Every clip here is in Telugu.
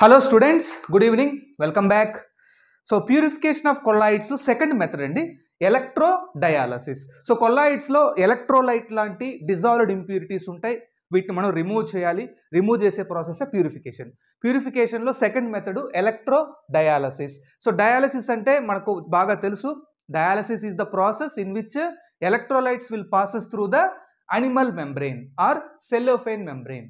Hello students good evening welcome back so purification of కొల్లాయిడ్స్లో సెకండ్ మెథడ్ అండి ఎలక్ట్రో డయాలసిస్ సో కొల్లాయిడ్స్లో ఎలక్ట్రోలైట్ లాంటి డిజాల్వ్డ్ ఇంప్యూరిటీస్ ఉంటాయి వీటిని మనం రిమూవ్ చేయాలి రిమూవ్ చేసే ప్రాసెస్ ప్యూరిఫికేషన్ ప్యూరిఫికేషన్లో second method electro dialysis so dialysis అంటే మనకు బాగా తెలుసు dialysis is the process in which electrolytes will passes through the animal membrane or cellophane membrane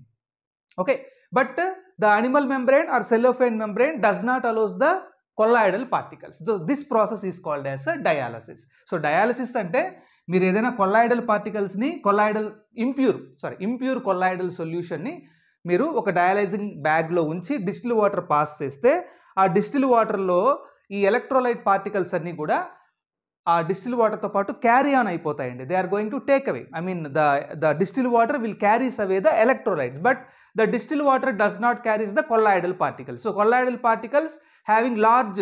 okay but the animal membrane or cellophane membrane does not allows the colloidal particles so this process is called as dialysis so dialysis అంటే మీరు ఏదైనా కొల్లాయిడల్ పార్టికల్స్ని colloidal impure sorry impure colloidal సొల్యూషన్ని మీరు ఒక డయాలైజింగ్ బ్యాగ్లో ఉంచి డిస్టిల్ వాటర్ పాస్ చేస్తే ఆ డిస్టిల్ వాటర్లో ఈ ఎలక్ట్రోలైట్ పార్టికల్స్ అన్నీ కూడా ఆ డిస్టిల్ వాటర్తో పాటు క్యారీ ఆన్ అయిపోతాయండి they are going to take away I mean the the distil water will carries away the electrolytes but the distil water does not carries the colloidal particles so colloidal particles having large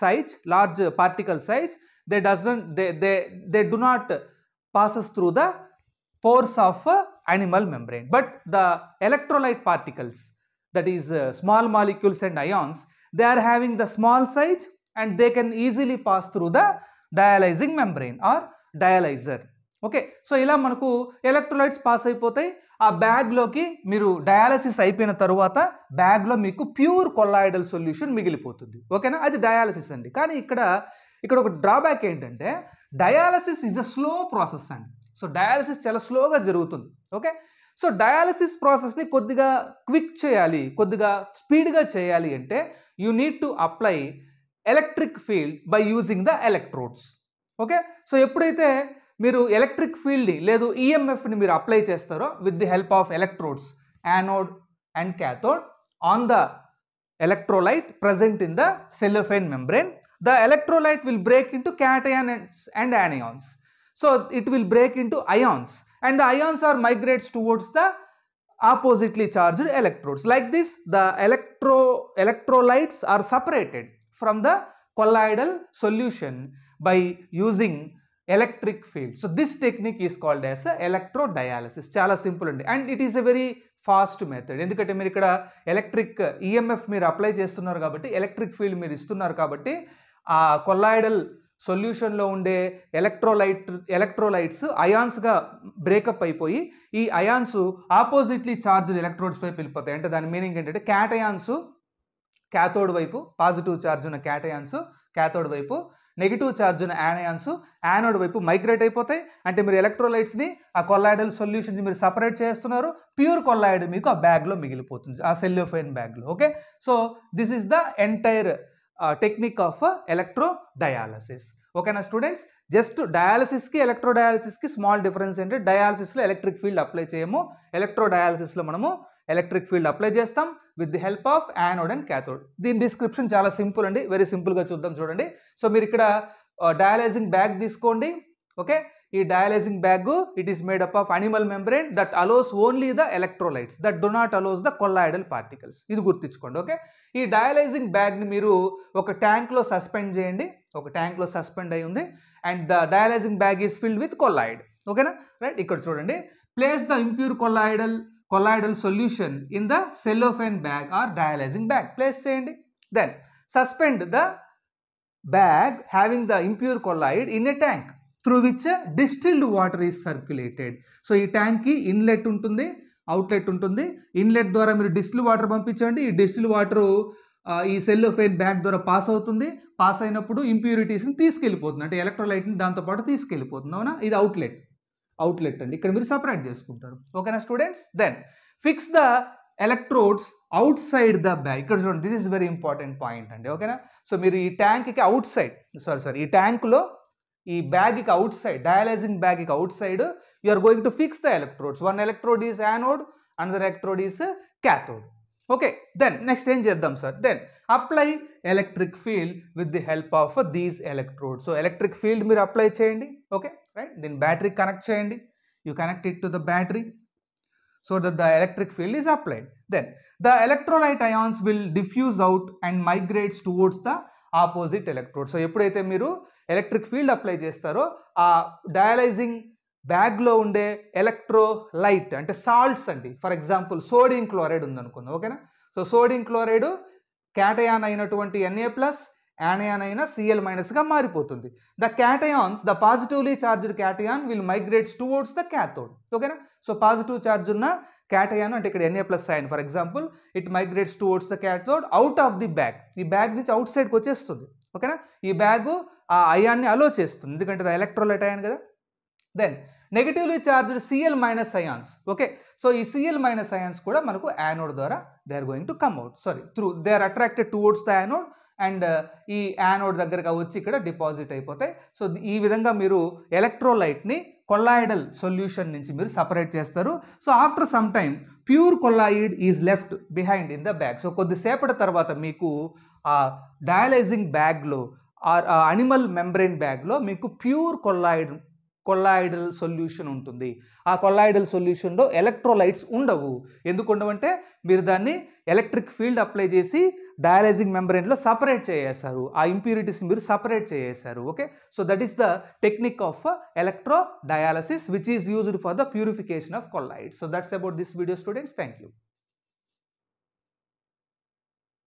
size large particle size they doesn't they they they do not passes through the pores of animal membrane. But the electrolyte particles that is uh, small molecules and ions they are having the small size and they can easily pass through the dialysing membrane or dialyser okay so ఇలా మనకు ఎలక్ట్రోలైట్స్ పాస్ అయిపోతాయి ఆ బ్యాగ్లోకి మీరు డయాలసిస్ అయిపోయిన తర్వాత బ్యాగ్లో మీకు ప్యూర్ కొల్లాయిడల్ సొల్యూషన్ మిగిలిపోతుంది ఓకేనా అది డయాలసిస్ అండి కానీ ఇక్కడ ఇక్కడ ఒక డ్రాబ్యాక్ ఏంటంటే dialysis is a slow process అండి సో డయాలసిస్ చాలా స్లోగా జరుగుతుంది ఓకే సో డయాలసిస్ ప్రాసెస్ని కొద్దిగా క్విక్ చేయాలి కొద్దిగా స్పీడ్గా చేయాలి అంటే you need to apply Electric field electric field by using the electrodes okay so electric field, electric ఫీల్డ్ని లేదు ఈఎంఎఫ్ని మీరు అప్లై చేస్తారో with the help of electrodes, anode and cathode, on the electrolyte present in the cellophane membrane. The electrolyte will break into cations and anions. So, it will break into ions and the ions are migrates towards the oppositely charged electrodes. Like this, the electro electrolytes are separated from the colloidal solution by using electric field. So this technique is called as electrodialysis. చాలా సింపుల్ అండి and it is a very fast method ఎందుకంటే మీరు ఇక్కడ ఎలక్ట్రిక్ ఈఎంఎఫ్ e మీరు అప్లై చేస్తున్నారు కాబట్టి ఎలక్ట్రిక్ ఫీల్డ్ మీరు ఇస్తున్నారు కాబట్టి ఆ కొల్లాయిడల్ సొల్యూషన్లో ఉండే ఎలక్ట్రోలైట్ ఎలక్ట్రోలైట్స్ అయాన్స్గా బ్రేకప్ అయిపోయి ఈ అయాన్స్ ఆపోజిట్లీ చార్జ్డ్ ఎలక్ట్రోడ్స్ వైపు వెళ్ళిపోతాయి అంటే దాని మీనింగ్ ఏంటంటే క్యాటయాన్స్ క్యాథోడ్ వైపు పాజిటివ్ ఛార్జ్ ఉన్న క్యాటయాన్స్ క్యాథోడ్ వైపు నెగిటివ్ ఛార్జ్ ఉన్న యానయాన్స్ యానోడ్ వైపు మైగ్రేట్ అయిపోతాయి అంటే మీరు ఎలక్ట్రోలైట్స్ని ఆ కొల్లాయిడల్ సొల్యూషన్స్ మీరు సపరేట్ చేస్తున్నారు ప్యూర్ కొల్లాయిడ్ మీకు ఆ బ్యాగ్లో మిగిలిపోతుంది ఆ సెల్యోఫైన్ బ్యాగ్లో okay so this is the entire technique of electro dialysis ఓకేనా స్టూడెంట్స్ జస్ట్ డయాలసిస్కి ఎలక్ట్రో డయాలసిస్కి స్మాల్ డిఫరెన్స్ ఏంటంటే డయాలసిస్లో ఎలక్ట్రిక్ ఫీల్డ్ అప్లై చేయము ఎలక్ట్రో డయాలసిస్లో మనము ఎలక్ట్రిక్ ఫీల్డ్ అప్లై చేస్తాం with the help of anode and cathode దీని డిస్క్రిప్షన్ చాలా సింపుల్ అండి వెరీ సింపుల్గా చూద్దాం చూడండి సో మీరు ఇక్కడ డయాలైజింగ్ బ్యాగ్ తీసుకోండి ఓకే ఈ dialysing bag it is made up of animal membrane that allows only the electrolytes that do not allows the colloidal particles ఇది గుర్తించుకోండి ఓకే ఈ డయాలైజింగ్ బ్యాగ్ని మీరు ఒక ట్యాంక్లో సస్పెండ్ చేయండి ఒక ట్యాంక్లో సస్పెండ్ అయి ఉంది and the dialysing bag is filled with colloid ఓకేనా రైట్ ఇక్కడ చూడండి place the impure colloidal colloidal solution in the cellophane bag or dialyzing bag. Place and then suspend the bag having the impure colloid in a tank through which a distilled water is circulated. So, ఈ ట్యాంక్కి ఇన్లెట్ ఉంటుంది అవుట్లెట్ ఉంటుంది ఇన్లెట్ ద్వారా మీరు డిస్టిల్ వాటర్ పంపించండి ఈ డిస్టిల్ వాటర్ ఈ సెల్లోఫైన్ బ్యాగ్ ద్వారా పాస్ అవుతుంది పాస్ అయినప్పుడు ఇంప్యూరిటీస్ని తీసుకెళ్ళిపోతుంది అంటే ఎలక్ట్రోలైట్ని దాంతోపాటు తీసుకెళ్ళిపోతుంది అవునా ఇది అవుట్లెట్ అవుట్లెట్ అండి ఇక్కడ మీరు సపరేట్ చేసుకుంటారు ఓకేనా students then fix the electrodes outside the bag ఇక్కడ చూడండి this is very important point అండి ఓకేనా సో మీరు ఈ ట్యాంక్కి అవుట్ సైడ్ సారీ సారీ ఈ ట్యాంక్లో ఈ బ్యాగ్కి అవుట్ సైడ్ డయాలైజింగ్ బ్యాగ్కి outside you are going to fix the electrodes one electrode is anode another electrode is cathode okay then next ఏం చేద్దాం sir then apply electric field with the help of these electrode so electric field మీరు అప్లై చేయండి ఓకే రైట్ దీన్ని బ్యాటరీ కనెక్ట్ చేయండి you connect it to the battery so that the electric field is applied. Then the electrolyte ions will diffuse out and migrates towards the opposite electrode so ఎప్పుడైతే మీరు ఎలక్ట్రిక్ ఫీల్డ్ అప్లై చేస్తారో ఆ డయాలైజింగ్ బ్యాగ్లో ఉండే ఎలక్ట్రోలైట్ అంటే సాల్ట్స్ అండి ఫర్ ఎగ్జాంపుల్ సోడియం క్లోరైడ్ ఉందనుకుందాం ఓకేనా సో సోడియం క్లోరైడ్ క్యాటయాన్ అయినటువంటి ఎన్ఏ ప్లస్ యానయాన్ అయినా సిఎల్ మైనస్గా మారిపోతుంది the cations the positively charged cation will migrates towards the cathode ఓకేనా సో పాజిటివ్ చార్జ్ ఉన్న క్యాటయాన్ అంటే ఇక్కడ NA plus sign for example it migrates towards the cathode out of the bag ఈ బ్యాగ్ నుంచి అవుట్ సైడ్కి వచ్చేస్తుంది ఓకేనా ఈ బ్యాగు ఆ అయాన్ని అలో చేస్తుంది ఎందుకంటే ఎలక్ట్రోలైట్ అయాన్ కదా then negatively charged CL minus ions okay so ఈ సిఎల్ మైనస్ అయాన్స్ కూడా మనకు యానోడ్ ద్వారా they are going to come out sorry through they are attracted towards the anode and ఈ యానోడ్ దగ్గరకు వచ్చి ఇక్కడ డిపాజిట్ అయిపోతాయి సో ఈ విధంగా మీరు ఎలక్ట్రోలైట్ని కొల్లాయిడల్ సొల్యూషన్ నుంచి మీరు సపరేట్ చేస్తారు so after some time pure colloid is left behind in the bag so కొద్దిసేపటి తర్వాత మీకు ఆ డయాలైజింగ్ బ్యాగ్లో అనిమల్ మెంబ్రెయిన్ బ్యాగ్లో మీకు ప్యూర్ కొల్లాయిడ్ కొల్లాయిడల్ సొల్యూషన్ ఉంటుంది ఆ కొల్లాయిడల్ సొల్యూషన్లో ఎలక్ట్రోలైట్స్ ఉండవు ఎందుకు ఉండవంటే మీరు దాన్ని ఎలక్ట్రిక్ ఫీల్డ్ అప్లై చేసి డయాలైజింగ్ మెంబ్రెయిన్లో సపరేట్ చేసేసారు ఆ ఇంప్యూరిటీస్ మీరు సపరేట్ చేసేసారు okay so that is the technique of electro dialysis which is used for the purification of colloid so that's about this video students thank you